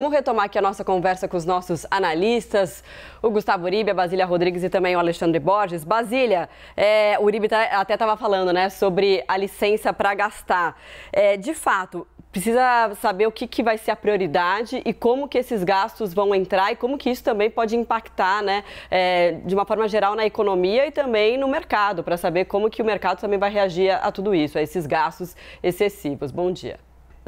Vamos retomar aqui a nossa conversa com os nossos analistas, o Gustavo Uribe, a Basília Rodrigues e também o Alexandre Borges. Basília, é, o Uribe tá, até estava falando né, sobre a licença para gastar. É, de fato, precisa saber o que, que vai ser a prioridade e como que esses gastos vão entrar e como que isso também pode impactar né, é, de uma forma geral na economia e também no mercado, para saber como que o mercado também vai reagir a tudo isso, a esses gastos excessivos. Bom dia.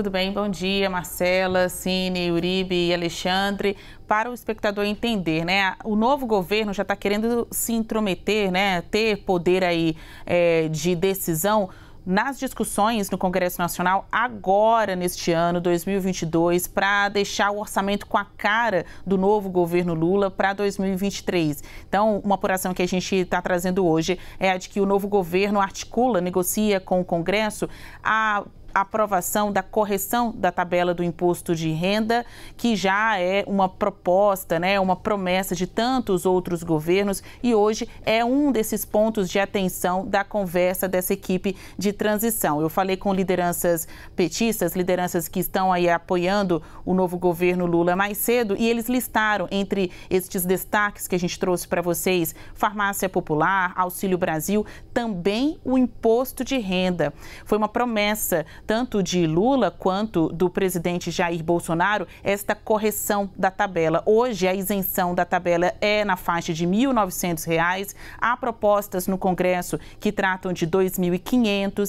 Tudo bem, bom dia, Marcela, Cine, Uribe e Alexandre. Para o espectador entender, né? O novo governo já está querendo se intrometer, né? Ter poder aí é, de decisão nas discussões no Congresso Nacional agora neste ano 2022 para deixar o orçamento com a cara do novo governo Lula para 2023. Então, uma apuração que a gente está trazendo hoje é a de que o novo governo articula, negocia com o Congresso a aprovação da correção da tabela do imposto de renda, que já é uma proposta, né, uma promessa de tantos outros governos e hoje é um desses pontos de atenção da conversa dessa equipe de transição. Eu falei com lideranças petistas, lideranças que estão aí apoiando o novo governo Lula mais cedo e eles listaram entre estes destaques que a gente trouxe para vocês, farmácia popular, Auxílio Brasil, também o imposto de renda. Foi uma promessa tanto de Lula quanto do presidente Jair Bolsonaro, esta correção da tabela. Hoje, a isenção da tabela é na faixa de R$ 1.900. Reais. Há propostas no Congresso que tratam de R$ 2.500,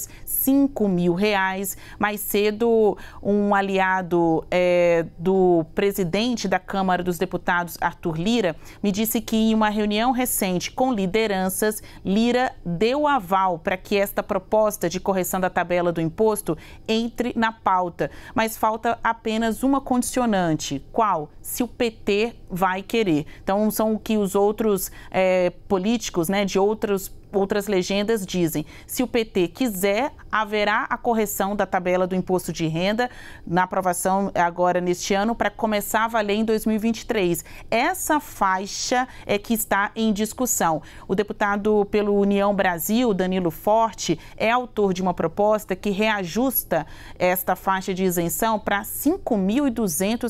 R$ reais. Mais cedo, um aliado é, do presidente da Câmara dos Deputados, Arthur Lira, me disse que em uma reunião recente com lideranças, Lira deu aval para que esta proposta de correção da tabela do imposto entre na pauta. Mas falta apenas uma condicionante. Qual? Se o PT vai querer. Então, são o que os outros é, políticos né, de outros outras legendas dizem: se o PT quiser, haverá a correção da tabela do imposto de renda na aprovação agora neste ano para começar a valer em 2023. Essa faixa é que está em discussão. O deputado pelo União Brasil, Danilo Forte, é autor de uma proposta que reajusta esta faixa de isenção para R$ 5.200.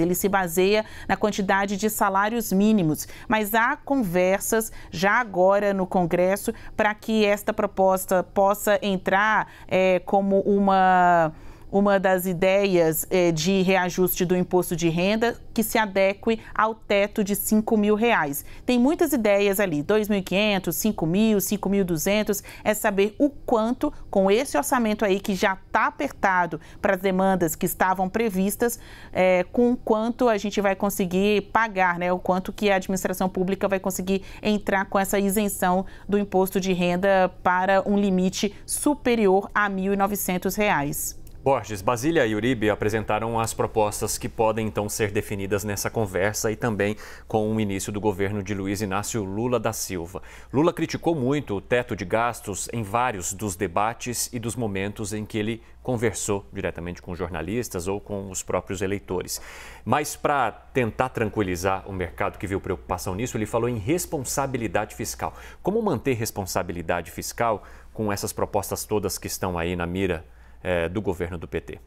Ele se baseia na quantidade de salários mínimos, mas há conversas já agora no Congresso Congresso para que esta proposta possa entrar é, como uma uma das ideias eh, de reajuste do imposto de renda que se adeque ao teto de 5 mil reais. Tem muitas ideias ali, 2.500, 5.000, 5.200, é saber o quanto, com esse orçamento aí que já está apertado para as demandas que estavam previstas, eh, com quanto a gente vai conseguir pagar, né? o quanto que a administração pública vai conseguir entrar com essa isenção do imposto de renda para um limite superior a R$ 1.900. Borges, Basília e Uribe apresentaram as propostas que podem então ser definidas nessa conversa e também com o início do governo de Luiz Inácio Lula da Silva. Lula criticou muito o teto de gastos em vários dos debates e dos momentos em que ele conversou diretamente com jornalistas ou com os próprios eleitores. Mas para tentar tranquilizar o mercado que viu preocupação nisso, ele falou em responsabilidade fiscal. Como manter responsabilidade fiscal com essas propostas todas que estão aí na mira é, do governo do PT.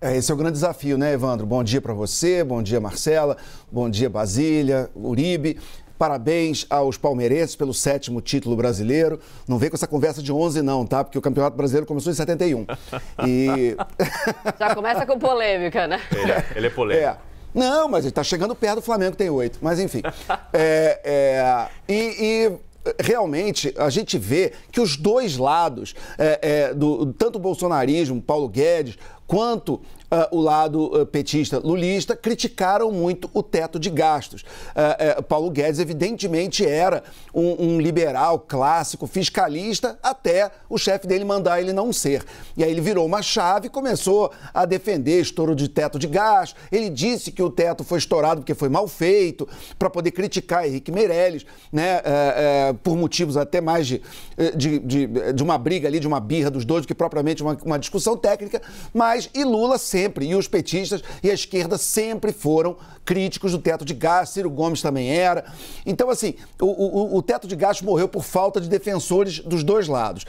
É, esse é o grande desafio, né, Evandro? Bom dia para você, bom dia, Marcela, bom dia, Basília, Uribe. Parabéns aos palmeirenses pelo sétimo título brasileiro. Não vem com essa conversa de 11, não, tá? Porque o Campeonato Brasileiro começou em 71. E... Já começa com polêmica, né? Ele é, ele é polêmico. É. Não, mas ele está chegando perto do Flamengo, que tem oito. Mas enfim. É, é, e, e realmente a gente vê que os dois lados, é, é, do, tanto o bolsonarismo, Paulo Guedes, quanto Uh, ah, o lado uh, petista lulista criticaram muito o teto de gastos. Uh, Paulo Guedes, evidentemente, era um, um, liberal clássico, fiscalista, até o chefe dele mandar ele não ser. E aí ele virou uma chave e começou a defender estouro de teto de gastos. Ele disse que o teto foi estourado porque foi mal feito, para poder criticar Henrique Meirelles, né, é, por motivos até mais de, eh, de, de, de, uma briga ali, de uma birra dos dois, do que propriamente uma, uma discussão técnica, mas mas e Lula sempre, e os petistas e a esquerda sempre foram críticos do teto de gastos, Ciro Gomes também era. Então, assim, o, o, o teto de gastos morreu por falta de defensores dos dois lados.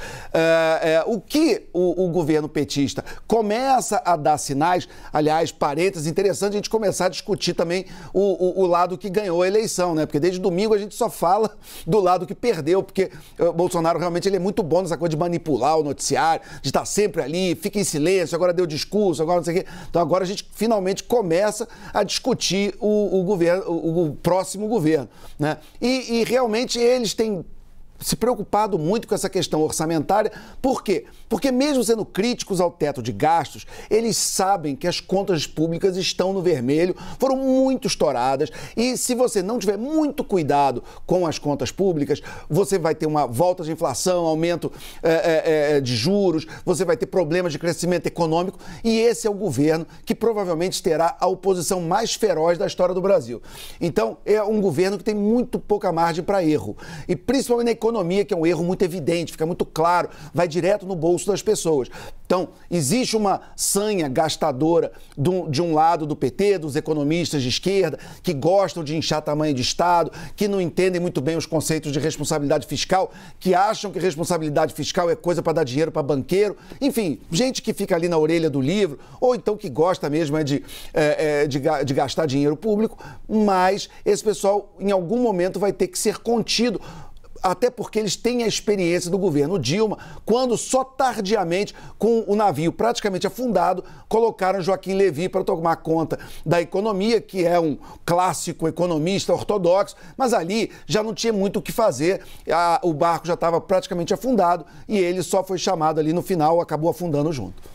Uh, uh, o que o, o, governo petista começa a dar sinais, aliás, parênteses, interessante a gente começar a discutir também o, lado que ganhou a eleição, né? Porque desde domingo a gente só fala do lado que perdeu, porque o ah, Bolsonaro realmente ele é muito bom nessa coisa de manipular o noticiário, de estar sempre ali, fica em silêncio, agora deu discurso discurso, agora não sei o quê. Então agora a gente finalmente começa a discutir o, o governo, o, o, próximo governo. Né? E, e realmente eles têm se preocupado muito com essa questão orçamentária. Por quê? Porque, mesmo sendo críticos ao teto de gastos, eles sabem que as contas públicas estão no vermelho, foram muito estouradas. E se você não tiver muito cuidado com as contas públicas, você vai ter uma volta de inflação, aumento é, é, de juros, você vai ter problemas de crescimento econômico. E esse é o governo que provavelmente terá a oposição mais feroz da história do Brasil. Então, é um governo que tem muito pouca margem para erro. E principalmente na economia economia, que é um erro muito evidente, fica muito claro, vai direto no bolso das pessoas. Então, existe uma sanha gastadora do, de um lado do PT, dos economistas de esquerda, que gostam de inchar tamanho de Estado, que não entendem muito bem os conceitos de responsabilidade fiscal, que acham que responsabilidade fiscal é coisa para dar dinheiro para banqueiro. Enfim, gente que fica ali na orelha do livro, ou então que gosta mesmo é, de, é, é de, de gastar dinheiro público, mas esse pessoal em algum momento vai ter que ser contido até porque eles têm a experiência do governo Dilma, quando só tardiamente, com o navio praticamente afundado, colocaram Joaquim Levi para tomar conta da economia, que é um clássico economista ortodoxo, mas ali já não tinha muito o que fazer, o barco já estava praticamente afundado e ele só foi chamado ali no final, acabou afundando junto.